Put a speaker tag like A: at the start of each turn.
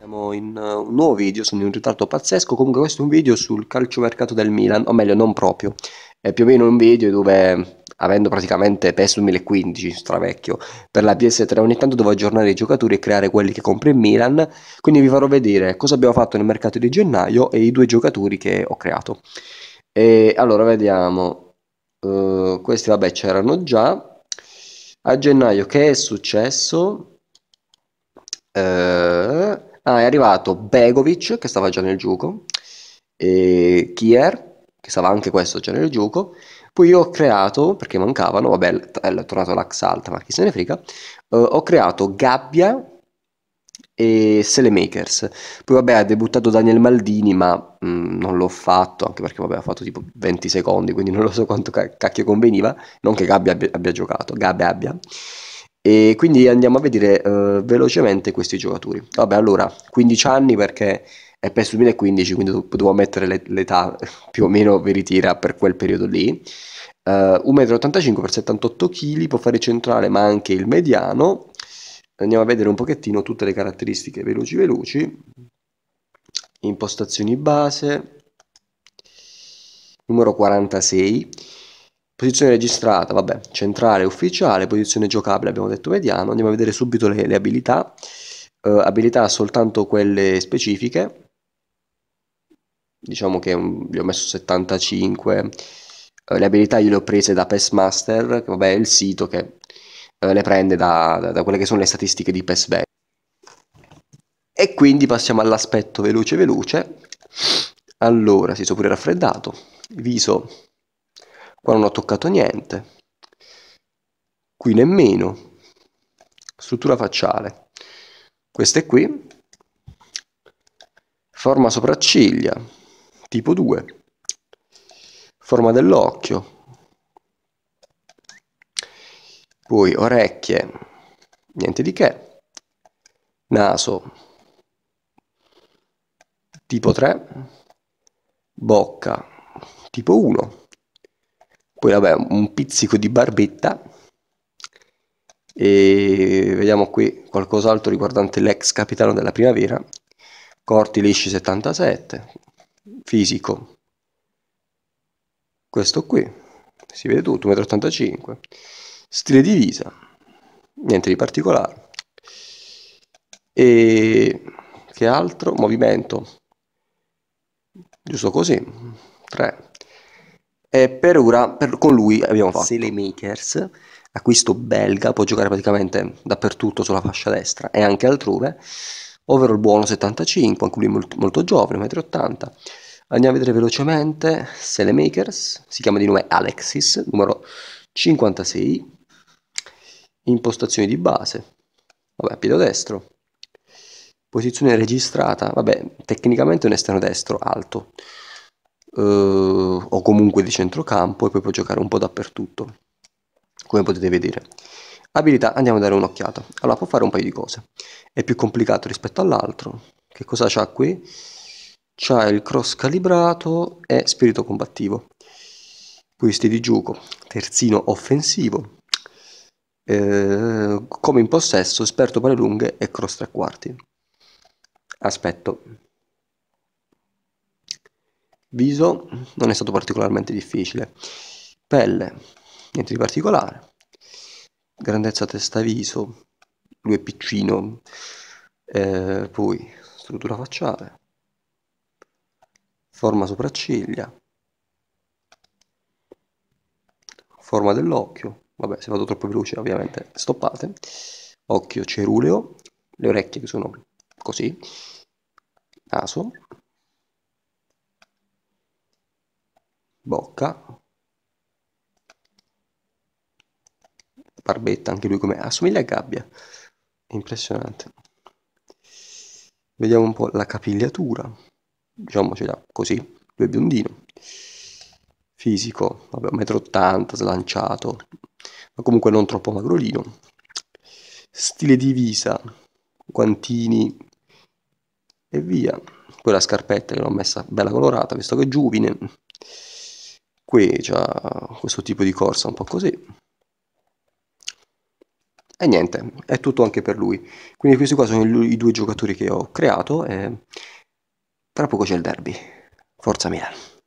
A: Siamo in eh, un nuovo video, sono in un ritardo pazzesco, comunque questo è un video sul calciomercato del Milan, o meglio non proprio, è più o meno un video dove avendo praticamente PES 2015, stravecchio, per la PS3 ogni tanto devo aggiornare i giocatori e creare quelli che compro in Milan, quindi vi farò vedere cosa abbiamo fatto nel mercato di gennaio e i due giocatori che ho creato. E allora vediamo, uh, questi vabbè c'erano già, a gennaio che è successo? Uh, Ah, è arrivato Begovic che stava già nel gioco, e Kier che stava anche questo già nel gioco. Poi io ho creato, perché mancavano, vabbè, è tornato l'Axalta, ma chi se ne frega, eh, ho creato Gabbia e Selemakers. Poi vabbè, ha debuttato Daniel Maldini, ma mh, mm, non l'ho fatto, anche perché vabbè, ha fatto tipo 20 secondi, quindi non lo so quanto cacchio conveniva, non che Gabbia abbia, abbia giocato, Gabbia abbia. E quindi andiamo a vedere eh, velocemente questi giocatori. Vabbè, allora, 15 anni perché è PES 2015, quindi dovevo mettere l'et- l'età più o meno veritiera per quel periodo lì. Uh, 1,85 m x 78 kg, può fare centrale ma anche il mediano. Andiamo a vedere un pochettino tutte le caratteristiche veloci veloci. Impostazioni base. Numero 46 Posizione registrata, vabbè, centrale ufficiale, posizione giocabile abbiamo detto vediamo. andiamo a vedere subito le, le abilità, uh, abilità soltanto quelle specifiche, diciamo che um, gli ho messo 75, uh, eh, le abilità io le ho prese da PES Master, che vabbè è il sito che uh, le prende da, da, da, quelle che sono le statistiche di PES Bay. E quindi passiamo all'aspetto veloce veloce, allora si sono pure raffreddato, viso Qua non ho toccato niente. Qui nemmeno. Struttura facciale. Queste qui. Forma sopracciglia, tipo 2. Forma dell'occhio. Poi orecchie, niente di che. Naso, tipo 3. Bocca, tipo 1 poi vabbè, un pizzico di barbetta. E vediamo qui qualcos'altro riguardante l'ex capitano della primavera. Corti lisci 77, fisico. Questo qui, si vede tutto, 1,85 m. Stile di vita, niente di particolare. E che altro? Movimento, giusto così, 3 e per ora per, con lui abbiamo fatto. Sele Makers, acquisto belga, può giocare praticamente dappertutto sulla fascia destra e anche altrove. Ovvero il buono 75, anche lui molto, molto giovane, 1,80 m. Andiamo a vedere velocemente Sele Makers, si chiama di nome Alexis, numero 56, impostazioni di base, vabbè, piede destro, posizione registrata, vabbè, tecnicamente un esterno destro alto, eh, o comunque di centrocampo e poi può giocare un po' dappertutto, come potete vedere. Abilità, andiamo a dare un'occhiata. Allora, può fare un paio di cose. È più complicato rispetto all'altro. Che cosa c'ha qui? C'ha il cross calibrato e spirito combattivo. Questi di gioco, terzino offensivo, eh, come in possesso, esperto pare lunghe e cross tre quarti. Aspetto. Viso non è stato particolarmente difficile. Pelle, niente di particolare. Grandezza testa-viso, lui è piccino. Eh, poi struttura facciale, forma sopracciglia, forma dell'occhio. Vabbè, se vado troppo veloce, ovviamente stoppate. Occhio ceruleo, le orecchie che sono così, naso, bocca barbetta anche lui come assomiglia a gabbia impressionante vediamo un po' la capigliatura diciamocela così lui è biondino fisico vabbè 1,80 m slanciato ma comunque non troppo magrolino stile di visa guantini e via quella scarpetta che l'ho messa bella colorata visto che è giovine qui già questo tipo di corsa un po' così e niente è tutto anche per lui quindi questi qua sono i due giocatori che ho creato e tra poco c'è il derby forza Milan